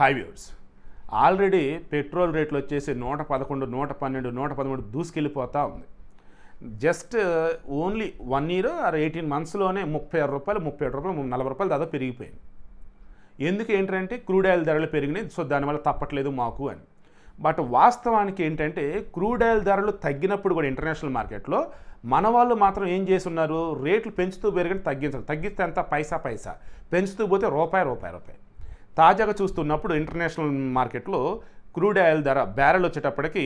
high viewers already petrol రేట్లు వచ్చేసి నూట పదకొండు నూట పన్నెండు నూట పదమూడు దూసుకెళ్ళిపోతూ ఉంది just only one year or eighteen మంత్స్లోనే ముప్పై ఆరు రూపాయలు ముప్పై ఏడు రూపాయలు నలభై రూపాయలు దాదాపు పెరిగిపోయింది ఎందుకు ఏంటంటే క్రూడ్ ఆయిల్ ధరలు పెరిగినాయి సో దానివల్ల తప్పట్లేదు మాకు అని బట్ వాస్తవానికి ఏంటంటే క్రూడ్ ఆయిల్ ధరలు తగ్గినప్పుడు కూడా ఇంటర్నేషనల్ మార్కెట్లో మన వాళ్ళు మాత్రం ఏం చేస్తున్నారు రేట్లు పెంచుతూ పెరిగిన తగ్గించడం తగ్గిస్తే అంత పైసా పైసా పెంచుతూ పోతే రూపాయి రూపాయి రూపాయి తాజాగా చూస్తున్నప్పుడు ఇంటర్నేషనల్ మార్కెట్లో క్రూడ్ ఆయిల్ ధర బ్యారెల్ వచ్చేటప్పటికి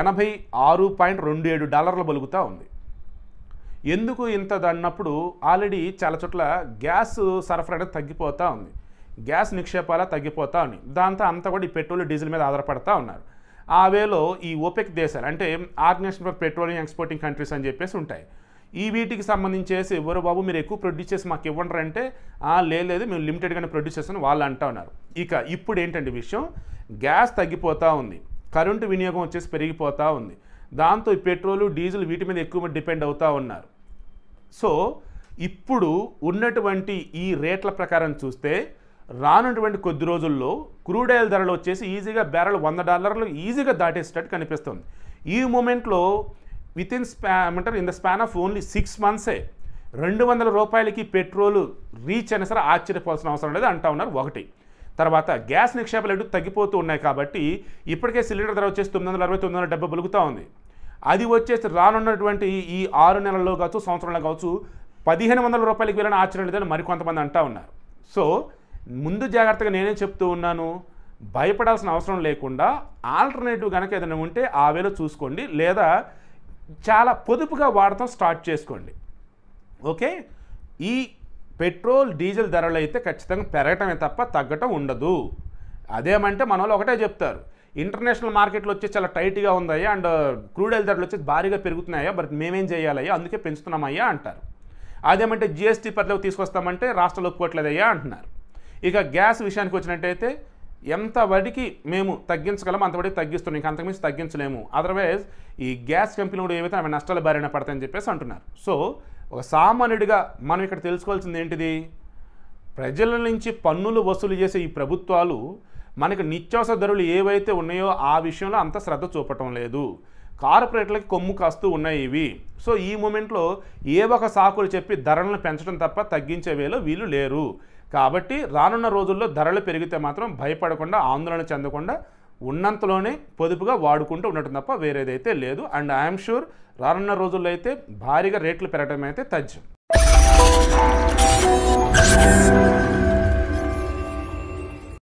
ఎనభై ఆరు పాయింట్ రెండు ఏడు డాలర్లు బలుగుతూ ఉంది ఎందుకు ఇంత అన్నప్పుడు ఆల్రెడీ చాలా చోట్ల గ్యాస్ సరఫరా అనేది తగ్గిపోతూ ఉంది గ్యాస్ నిక్షేపాల తగ్గిపోతూ ఉన్నాయి దాంతో అంతా కూడా ఈ పెట్రోల్ డీజిల్ మీద ఆధారపడతా ఉన్నారు ఆ వేలో ఈ ఓపెక్ దేశాలు అంటే organisation for petroleum exporting countries అని చెప్పేసి ఉంటాయి ఈ వీటికి సంబంధించేసి ఎవరు బాబు మీరు ఎక్కువ ప్రొడ్యూస్ చేసి మాకు ఇవ్వండి అంటే లేదు మేము లిమిటెడ్గానే ప్రొడ్యూస్ చేస్తాను వాళ్ళు అంటా ఉన్నారు ఇక ఇప్పుడు ఏంటంటే విషయం గ్యాస్ తగ్గిపోతూ ఉంది కరెంటు వినియోగం వచ్చేసి పెరిగిపోతూ ఉంది దాంతో పెట్రోలు డీజిల్ వీటి మీద ఎక్కువ డిపెండ్ అవుతూ ఉన్నారు సో ఇప్పుడు ఉన్నటువంటి ఈ రేట్ల ప్రకారం చూస్తే రానున్నటువంటి కొద్ది రోజుల్లో క్రూడ్ ఆయిల్ ధరలు వచ్చేసి ఈజీగా బ్యారల్ వంద డాలర్లు ఈజీగా దాటేసేటట్టు కనిపిస్తుంది ఈ మూమెంట్లో విత్ ఇన్ స్పా ఏమంటారు in the span of only six మంత్సే రెండు వందల రూపాయలకి పెట్రోలు రీచ్ అయినా సరే ఆశ్చర్యపోవాల్సిన అవసరం లేదు అంటా ఉన్నారు ఒకటి తర్వాత గ్యాస్ నిక్షేపాలు ఎటు తగ్గిపోతూ ఉన్నాయి కాబట్టి ఇప్పటికే సిలిండర్ ధర వచ్చేసి తొమ్మిది వందల అరవై తొమ్మిది వందల డెబ్బై బలుగుతూ ఉంది అది వచ్చేసి రానున్నటువంటి ఈ ఆరు నెలల్లో కావచ్చు సంవత్సరంలో కావచ్చు పదిహేను వందల రూపాయలకి వెళ్ళిన ఆశ్చర్యం లేదని మరికొంతమంది అంటా ఉన్నారు సో ముందు జాగ్రత్తగా నేనే చెప్తూ ఉన్నాను భయపడాల్సిన అవసరం లేకుండా ఆల్టర్నేటివ్ కనుక ఏదైనా ఉంటే ఆ వేలో చూసుకోండి లేదా చాలా పొదుపుగా వాడటం స్టార్ట్ చేసుకోండి ఓకే ఈ పెట్రోల్ డీజిల్ ధరలు అయితే ఖచ్చితంగా పెరగటమే తప్ప తగ్గటం ఉండదు అదేమంటే మన వాళ్ళు ఒకటే చెప్తారు ఇంటర్నేషనల్ మార్కెట్లో వచ్చి చాలా టైట్గా ఉందయ్య అండ్ క్రూడ్ ఆయిల్ ధరలు వచ్చి భారీగా పెరుగుతున్నాయా బట్ మేమేం చేయాలయ్యా అందుకే పెంచుతున్నామయ్యా అంటారు అదేమంటే జిఎస్టీ పరిధిలోకి తీసుకొస్తామంటే రాష్ట్రాలు ఒప్పుకోవట్లేదయ్యా అంటున్నారు ఇక గ్యాస్ విషయానికి వచ్చినట్టయితే ఎంత వడికి మేము తగ్గించగలమో అంతవడికి తగ్గిస్తున్నాం ఇంకా అంతకుమించి తగ్గించలేము అదర్వైజ్ ఈ గ్యాస్ కంపెనీలు కూడా ఏవైతే అవి నష్టాలు బారిన పడతాయని చెప్పేసి అంటున్నారు సో ఒక సామాన్యుడిగా మనం ఇక్కడ తెలుసుకోవాల్సింది ఏంటిది ప్రజల నుంచి పన్నులు వసూలు చేసే ఈ ప్రభుత్వాలు మనకు నిత్యావసర ధరలు ఏవైతే ఉన్నాయో ఆ విషయంలో అంత శ్రద్ధ చూపటం లేదు కార్పొరేట్లకి కొమ్ము కాస్తూ ఉన్నాయి ఇవి సో ఈ మూమెంట్లో ఏ ఒక సాకులు చెప్పి ధరలను పెంచడం తప్ప తగ్గించే వేలో వీళ్ళు లేరు కాబట్టి రానున్న రోజుల్లో ధరలు పెరిగితే మాత్రం భయపడకుండా ఆందోళన చెందకుండా ఉన్నంతలోనే పొదుపుగా వాడుకుంటూ ఉండటం తప్ప వేరేదైతే లేదు అండ్ ఐఎమ్ షూర్ రానున్న రోజుల్లో అయితే భారీగా రేట్లు పెరగడం అయితే తథ్యం